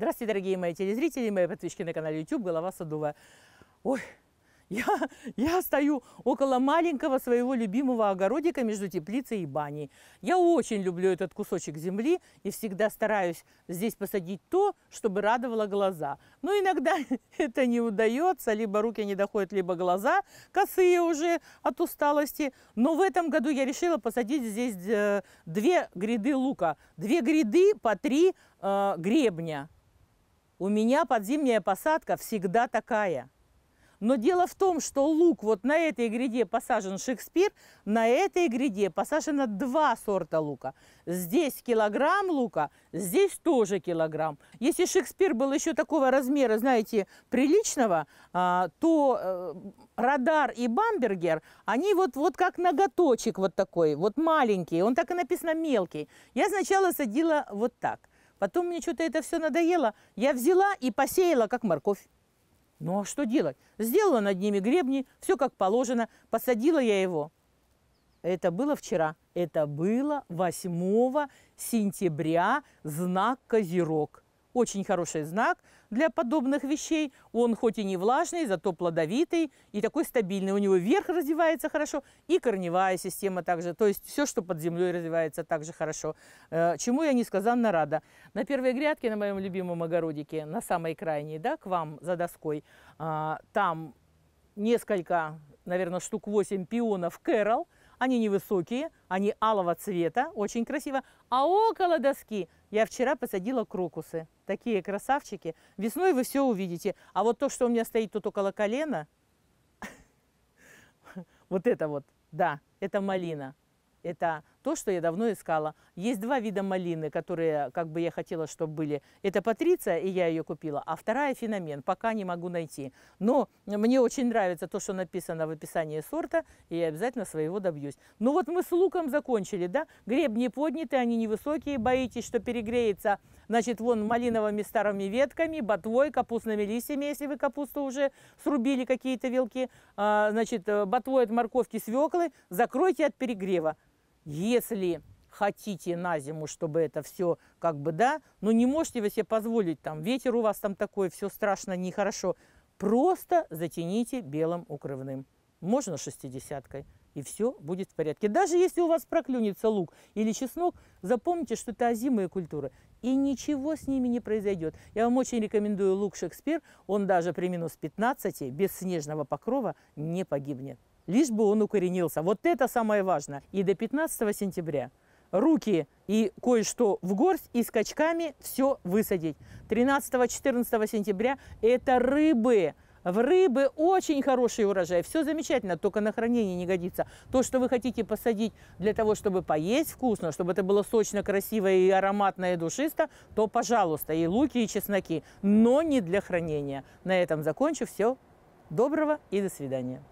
Здравствуйте, дорогие мои телезрители, мои подписчики на канале YouTube «Голова Садовая». Ой, я, я стою около маленького своего любимого огородика между теплицей и баней. Я очень люблю этот кусочек земли и всегда стараюсь здесь посадить то, чтобы радовало глаза. Но иногда это не удается, либо руки не доходят, либо глаза косые уже от усталости. Но в этом году я решила посадить здесь э, две гряды лука. Две гряды по три э, гребня. У меня подзимняя посадка всегда такая. Но дело в том, что лук вот на этой гряде посажен Шекспир, на этой гряде посажено два сорта лука. Здесь килограмм лука, здесь тоже килограмм. Если Шекспир был еще такого размера, знаете, приличного, а, то э, Радар и Бамбергер, они вот, вот как ноготочек вот такой, вот маленький, он так и написано мелкий. Я сначала садила вот так. Потом мне что-то это все надоело. Я взяла и посеяла, как морковь. Ну а что делать? Сделала над ними гребни, все как положено. Посадила я его. Это было вчера. Это было 8 сентября, знак Козерог очень хороший знак для подобных вещей. Он хоть и не влажный, зато плодовитый и такой стабильный. У него верх развивается хорошо и корневая система также. То есть все, что под землей развивается также хорошо. Э, чему я несказанно рада. На первой грядке, на моем любимом огородике, на самой крайней, да, к вам за доской, а, там несколько, наверное, штук 8 пионов Кэрол – они невысокие, они алого цвета, очень красиво. А около доски я вчера посадила крокусы. Такие красавчики. Весной вы все увидите. А вот то, что у меня стоит тут около колена, вот это вот, да, это малина. Это то, что я давно искала. Есть два вида малины, которые как бы я хотела, чтобы были. Это патриция, и я ее купила, а вторая феномен, пока не могу найти. Но мне очень нравится то, что написано в описании сорта, и я обязательно своего добьюсь. Ну вот мы с луком закончили, да? Гребни подняты, они невысокие, боитесь, что перегреется. Значит, вон малиновыми старыми ветками, ботвой, капустными листьями, если вы капусту уже срубили какие-то вилки. А, значит, э, ботвой от морковки, свеклы. Закройте от перегрева. Если хотите на зиму, чтобы это все как бы, да, но ну, не можете вы себе позволить, там, ветер у вас там такой, все страшно, нехорошо, просто затяните белым укрывным. Можно шестидесяткой, и все будет в порядке. Даже если у вас проклюнется лук или чеснок, запомните, что это озимые культуры, и ничего с ними не произойдет. Я вам очень рекомендую лук Шекспир, он даже при минус 15 без снежного покрова не погибнет лишь бы он укоренился. Вот это самое важное. И до 15 сентября руки и кое-что в горсть, и скачками все высадить. 13-14 сентября – это рыбы. В рыбы очень хороший урожай, все замечательно, только на хранение не годится. То, что вы хотите посадить для того, чтобы поесть вкусно, чтобы это было сочно, красиво и ароматно и душисто, то, пожалуйста, и луки, и чесноки, но не для хранения. На этом закончу. Все. Доброго и до свидания.